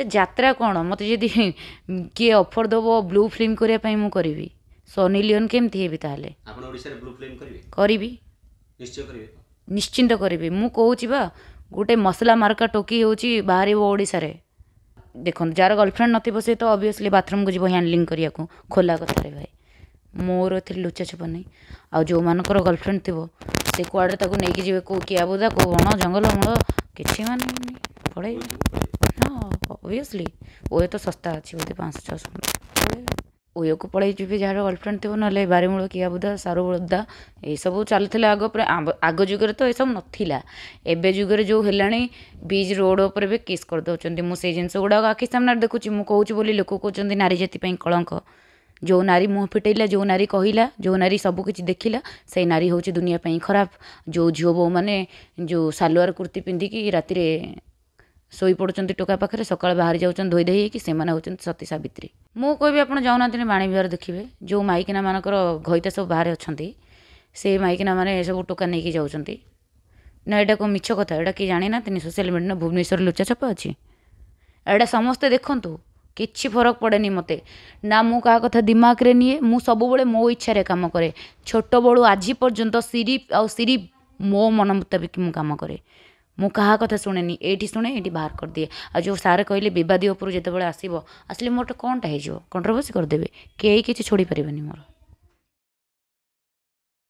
ସେ ଯାତ୍ରା କ'ଣ ମୋତେ ଯଦି କିଏ ଅଫର୍ ଦେବ ବ୍ଲୁ ଫିଲ୍ମ କରିବା ପାଇଁ ମୁଁ କରିବି ସନି ଲିଓନ୍ କେମିତି ହେବି ତାହେଲେ ଆପଣ ଓଡ଼ିଶାରେ ବ୍ଲୁ ଫିଲ୍ମ କରିବେ କରିବି ନିଶ୍ଚୟ କରିବେ ନିଶ୍ଚିନ୍ତ କରିବି ମୁଁ କହୁଛି ବା ଗୋଟେ ମସଲା ମାର୍କା ଟୋକି ହେଉଛି ବାହାରିବ ଓଡ଼ିଶାରେ ଦେଖନ୍ତୁ ଯାହାର ଗର୍ଲଫ୍ରେଣ୍ଡ ନଥିବ ସେ ତ ଅବଭିୟସ୍ଲି ବାଥରୁମ୍କୁ ଯିବ ହ୍ୟାଣ୍ଡଲିଂ କରିବାକୁ ଖୋଲା କଥାରେ ଭାଇ ମୋର ଏଥିରେ ଲୁଚାଛୁପା ନାହିଁ ଆଉ ଯେଉଁମାନଙ୍କର ଗର୍ଲଫ୍ରେଣ୍ଡ ଥିବ ସେ କୁଆଡ଼େ ତାକୁ ନେଇକି ଯିବେ କେଉଁ କିଆବୁଦା କେଉଁ ବଣ ଜଙ୍ଗଲ ମୂଳ କିଛି ମାନେ ପଳେଇବେ ଓବିୟସ୍ଲି ଓୟୋ ତ ଶସ୍ତା ଅଛି ବୋଧେ ପାଞ୍ଚଶହ ଛଅଶହ ଓୟୋକୁ ପଳେଇ ଯିବେ ଯାହାର ଗାର୍ଲଫ୍ରେଣ୍ଡ ଥିବ ନହେଲେ ବାରିମୂଳ କିଆବୁଦା ସାରୁବଳଦା ଏସବୁ ଚାଲିଥିଲା ଆଗ ଆଗ ଯୁଗରେ ତ ଏସବୁ ନଥିଲା ଏବେ ଯୁଗରେ ଯେଉଁ ହେଲାଣି ବିଚ୍ ରୋଡ଼ ଉପରେ ବି କିସ୍ କରିଦେଉଛନ୍ତି ମୁଁ ସେଇ ଜିନିଷ ଗୁଡ଼ାକ ଆଖି ସାମ୍ନାରେ ଦେଖୁଛି ମୁଁ କହୁଛି ବୋଲି ଲୋକ କହୁଛନ୍ତି ନାରୀ ଜାତି ପାଇଁ କଳଙ୍କ ଯେଉଁ ନାରୀ ମୁହଁ ଫିଟେଇଲା ଯେଉଁ ନାରୀ କହିଲା ଯେଉଁ ନାରୀ ସବୁକିଛି ଦେଖିଲା ସେଇ ନାରୀ ହେଉଛି ଦୁନିଆ ପାଇଁ ଖରାପ ଯେଉଁ ଝିଅ ବୋହୂମାନେ ଯେଉଁ ସାଲୱାର କୁର୍ତ୍ତୀ ପିନ୍ଧିକି ରାତିରେ ଶୋଇପଡ଼ୁଛନ୍ତି ଟୋକା ପାଖରେ ସକାଳେ ବାହାରି ଯାଉଛନ୍ତି ଧୋଇ ଧୋଇ ହେଇକି ସେମାନେ ହେଉଛନ୍ତି ସତୀ ସାବିତ୍ରୀ ମୁଁ କହିବି ଆପଣ ଯାଉନାହାନ୍ତି ବାଣୀ ବିହାର ଦେଖିବେ ଯେଉଁ ମାଇକିନାମାନଙ୍କର ଘଇତା ସବୁ ବାହାରେ ଅଛନ୍ତି ସେ ମାଇକିନାମାନେ ଏସବୁ ଟୋକା ନେଇକି ଯାଉଛନ୍ତି ନା ଏଇଟା କେଉଁ ମିଛ କଥା ଏଇଟା କିଏ ଜାଣିନାହାନ୍ତିନି ସୋସିଆଲ୍ ମିଡ଼ିଆ ଭୁବନେଶ୍ୱର ଲୁଚାଛପା ଅଛି ଏଇଟା ସମସ୍ତେ ଦେଖନ୍ତୁ କିଛି ଫରକ ପଡ଼େନି ମୋତେ ନା ମୁଁ କାହା କଥା ଦିମାଗରେ ନିଏ ମୁଁ ସବୁବେଳେ ମୋ ଇଚ୍ଛାରେ କାମ କରେ ଛୋଟବେଳୁ ଆଜି ପର୍ଯ୍ୟନ୍ତ ସିରିପ୍ ଆଉ ସିରିପ୍ ମୋ ମନ ମୁତାବିକ ମୁଁ କାମ କରେ ମୁଁ କାହା କଥା ଶୁଣେନି ଏଇଠି ଶୁଣେ ଏଇଠି ବାହାର କରିଦିଏ ଆଉ ଯେଉଁ ସାର୍ କହିଲେ ବିବାଦୀ ଉପରୁ ଯେତେବେଳେ ଆସିବ ଆସିଲେ ମୋର ଗୋଟେ କ'ଣଟା ହେଇଯିବ କଣ୍ଟ୍ରୋଭର୍ସି କରିଦେବେ କେହି କିଛି ଛୋଡ଼ି ପାରିବେନି ମୋର